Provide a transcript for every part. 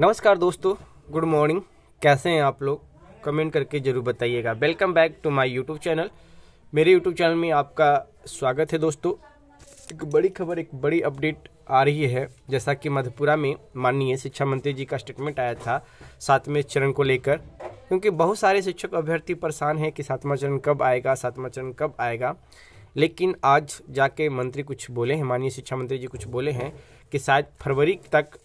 नमस्कार दोस्तों good morning कैसे हैं आप लोग कमेंट करके ज़रूर बताइएगा welcome back to my YouTube channel मेरे यूट्यूब चैनल में आपका स्वागत है दोस्तों एक बड़ी खबर एक बड़ी अपडेट आ रही है जैसा कि मधेपुरा में माननीय शिक्षा मंत्री जी का स्टेटमेंट आया था सातवें चरण को लेकर क्योंकि बहुत सारे शिक्षक अभ्यर्थी परेशान हैं कि सातवां चरण कब आएगा सातवां चरण कब आएगा लेकिन आज जाके मंत्री कुछ बोले हैं माननीय शिक्षा मंत्री जी कुछ बोले हैं कि शायद फरवरी तक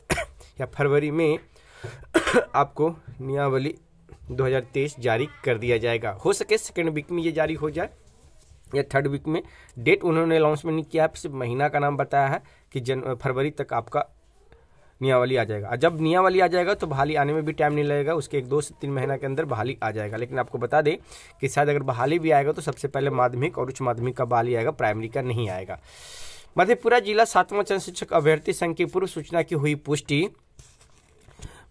या फरवरी में आपको नियावली 2023 जारी कर दिया जाएगा हो सके सेकेंड वीक में ये जारी हो जाए या थर्ड वीक में डेट उन्होंने अनाउंसमेंट नहीं किया है सिर्फ महीना का नाम बताया है कि जन फरवरी तक आपका नियावली आ जाएगा जब नियावली आ जाएगा तो बहाली आने में भी टाइम नहीं लगेगा उसके एक दो से तीन महीना के अंदर बहाली आ जाएगा लेकिन आपको बता दें कि शायद अगर बहाली भी आएगा तो सबसे पहले माध्यमिक और उच्च माध्यमिक का बहाली आएगा प्राइमरी का नहीं आएगा मधेपुरा जिला सातवां चरण शिक्षक अभ्यर्थी संघ की पूर्व सूचना की हुई पुष्टि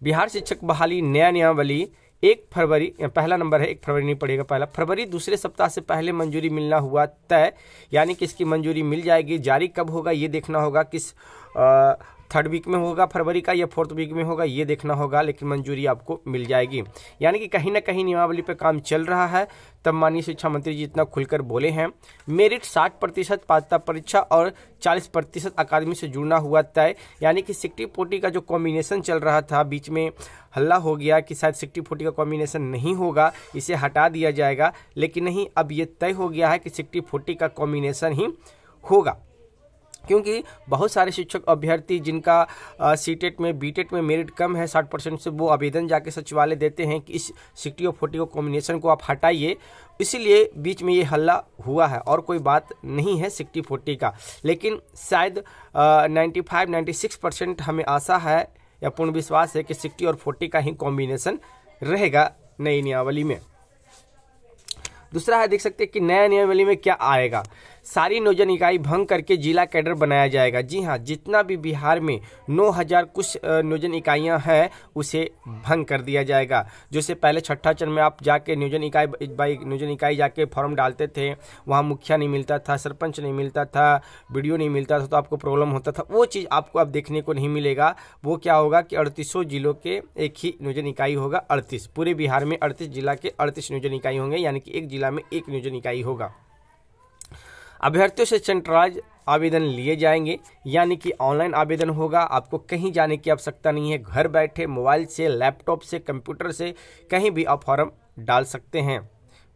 बिहार शिक्षक बहाली नया नियमावली एक फरवरी पहला नंबर है एक फरवरी नहीं पड़ेगा पहला फरवरी दूसरे सप्ताह से पहले मंजूरी मिलना हुआ तय यानी कि इसकी मंजूरी मिल जाएगी जारी कब होगा ये देखना होगा किस आ, थर्ड वीक में होगा फरवरी का या फोर्थ वीक में होगा ये देखना होगा लेकिन मंजूरी आपको मिल जाएगी यानी कि कहीं ना कहीं नियमावली पर काम चल रहा है तब माननीय शिक्षा मंत्री जी इतना खुलकर बोले हैं मेरिट 60 प्रतिशत पात्रता परीक्षा और 40 प्रतिशत अकादमी से जुड़ना हुआ तय यानी कि सिक्सटी फोर्टी का जो कॉम्बिनेशन चल रहा था बीच में हल्ला हो गया कि शायद सिक्सटी फोर्टी का कॉम्बिनेशन नहीं होगा इसे हटा दिया जाएगा लेकिन नहीं अब ये तय हो गया है कि सिक्सटी फोर्टी का कॉम्बिनेशन ही होगा क्योंकि बहुत सारे शिक्षक अभ्यर्थी जिनका सी टेट e में बी टेट e में मेरिट कम है साठ परसेंट से वो आवेदन जाके सचिवालय देते हैं कि इस सिक्सटी और फोर्टी को कॉम्बिनेशन को आप हटाइए इसीलिए बीच में ये हल्ला हुआ है और कोई बात नहीं है सिक्सटी फोर्टी का लेकिन शायद ninety five ninety six percent हमें आशा है या पूर्ण विश्वास है कि सिक्सटी और फोर्टी का ही कॉम्बिनेशन रहेगा नई नियावली में दूसरा है देख सकते हैं कि नया नियमावली में क्या आएगा सारी नियोजन इकाई भंग करके जिला कैडर बनाया जाएगा जी हाँ जितना भी बिहार में 9000 कुछ नियोजन इकाइयाँ हैं उसे भंग कर दिया जाएगा जैसे पहले छठा चरण में आप जाके नियोजन इकाई बाई नियोजन इकाई जाके फॉर्म डालते थे वहाँ मुखिया नहीं मिलता था सरपंच नहीं मिलता था वीडियो नहीं मिलता था तो आपको प्रॉब्लम होता था वो चीज़ आपको अब देखने को नहीं मिलेगा वो क्या होगा कि अड़तीसों जिलों के एक ही नियोजन इकाई होगा अड़तीस पूरे बिहार में अड़तीस जिला के अड़तीस नियोजन इकाई होंगे यानी कि एक जिला में एक नियोजन इकाई होगा अभ्यर्थियों से सेंट्रलाइज आवेदन लिए जाएंगे यानी कि ऑनलाइन आवेदन होगा आपको कहीं जाने की आवश्यकता नहीं है घर बैठे मोबाइल से लैपटॉप से कंप्यूटर से कहीं भी आप फॉर्म डाल सकते हैं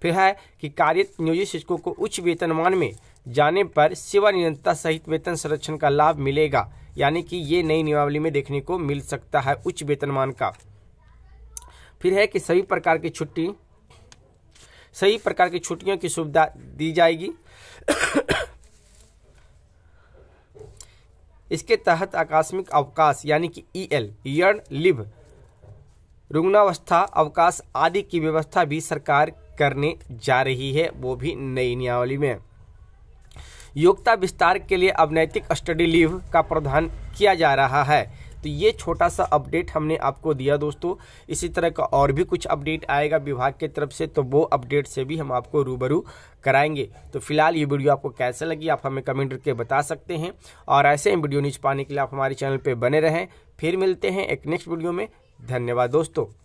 फिर है कि कार्य नियोजित शिक्षकों को उच्च वेतनमान में जाने पर सेवा निरंतरता सहित वेतन संरक्षण का लाभ मिलेगा यानी कि ये नई नियमावली में देखने को मिल सकता है उच्च वेतनमान का फिर है कि सभी प्रकार की छुट्टी सही प्रकार की छुट्टियों की सुविधा दी जाएगी इसके तहत आकस्मिक अवकाश यानी कि ई एल यर्न लिव रुग्णावस्था अवकाश आदि की व्यवस्था भी सरकार करने जा रही है वो भी नई नियमावली में योग्यता विस्तार के लिए अब नैतिक स्टडी लीव का प्रावधान किया जा रहा है तो ये छोटा सा अपडेट हमने आपको दिया दोस्तों इसी तरह का और भी कुछ अपडेट आएगा विभाग की तरफ से तो वो अपडेट से भी हम आपको रूबरू कराएंगे तो फिलहाल ये वीडियो आपको कैसे लगी आप हमें कमेंट करके बता सकते हैं और ऐसे ही वीडियो नीच पाने के लिए आप हमारे चैनल पर बने रहें फिर मिलते हैं एक नेक्स्ट वीडियो में धन्यवाद दोस्तों